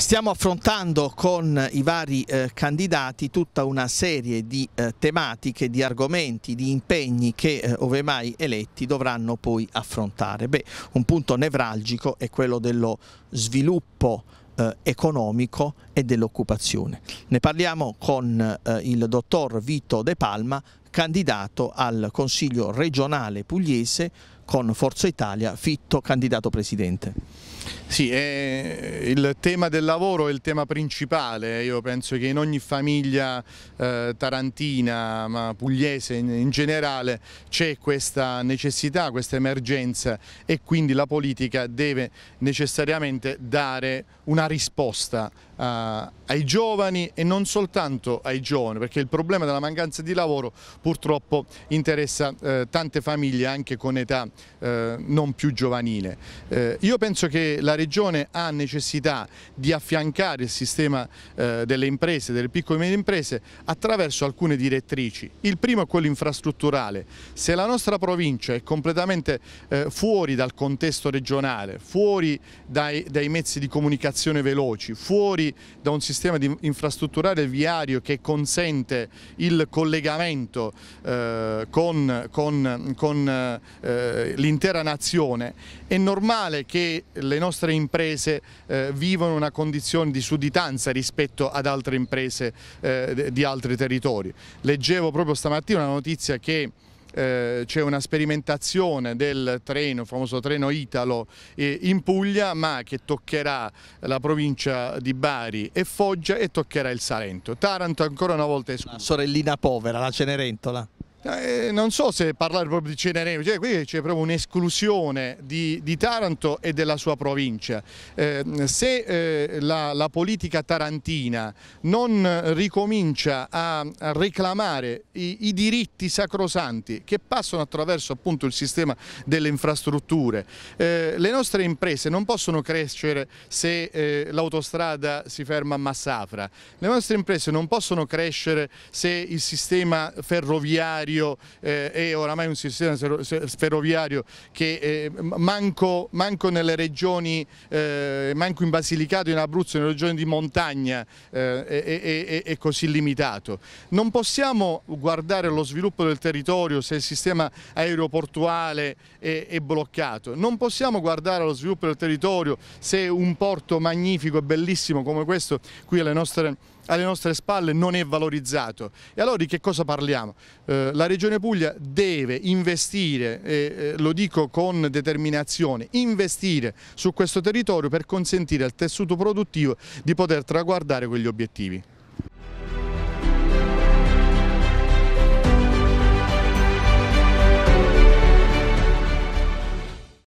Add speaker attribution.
Speaker 1: Stiamo affrontando con i vari eh, candidati tutta una serie di eh, tematiche, di argomenti, di impegni che eh, ove mai eletti dovranno poi affrontare. Beh, un punto nevralgico è quello dello sviluppo eh, economico e dell'occupazione. Ne parliamo con eh, il dottor Vito De Palma, candidato al Consiglio regionale pugliese con Forza Italia, Fitto candidato presidente.
Speaker 2: Sì, eh, il tema del lavoro è il tema principale, io penso che in ogni famiglia eh, tarantina, ma pugliese in, in generale, c'è questa necessità, questa emergenza e quindi la politica deve necessariamente dare una risposta eh, ai giovani e non soltanto ai giovani, perché il problema della mancanza di lavoro purtroppo interessa eh, tante famiglie anche con età eh, non più giovanile. Eh, io penso che la Regione ha necessità di affiancare il sistema eh, delle imprese, delle piccole e medie imprese, attraverso alcune direttrici. Il primo è quello infrastrutturale. Se la nostra provincia è completamente eh, fuori dal contesto regionale, fuori dai, dai mezzi di comunicazione veloci, fuori da un sistema infrastrutturale viario che consente il collegamento eh, con, con, con eh, eh, l'intera nazione, è normale che le nostre imprese eh, vivano una condizione di sudditanza rispetto ad altre imprese eh, di altri territori. Leggevo proprio stamattina una notizia che eh, c'è una sperimentazione del treno, il famoso treno Italo in Puglia ma che toccherà la provincia di Bari e Foggia e toccherà il Salento. Taranto ancora una volta escluso. Sorellina povera, la Cenerentola. Eh, non so se parlare proprio di Cenerentola, cioè qui c'è proprio un'esclusione di, di, Taranto e della sua provincia. Eh, se eh, la, la, politica tarantina non ricomincia a, a reclamare i, i, diritti sacrosanti che passano attraverso appunto il sistema delle infrastrutture, eh, le nostre imprese non possono crescere se eh, l'autostrada si ferma a Massafra, le nostre imprese non possono crescere se il sistema ferroviario ferroviario eh, è oramai un sistema ferroviario che eh, manco, manco, nelle regioni, eh, manco in Basilicata, in Abruzzo, nelle regioni di montagna eh, è, è, è, così limitato. Non possiamo guardare lo sviluppo del territorio se il sistema aeroportuale è, è bloccato, non possiamo guardare lo sviluppo del territorio se un porto magnifico e bellissimo come questo qui alle nostre regioni alle nostre spalle non è valorizzato. E allora di che cosa parliamo? Eh, la Regione Puglia deve investire, eh, lo dico con determinazione, investire su questo territorio per consentire al tessuto produttivo di poter traguardare quegli obiettivi.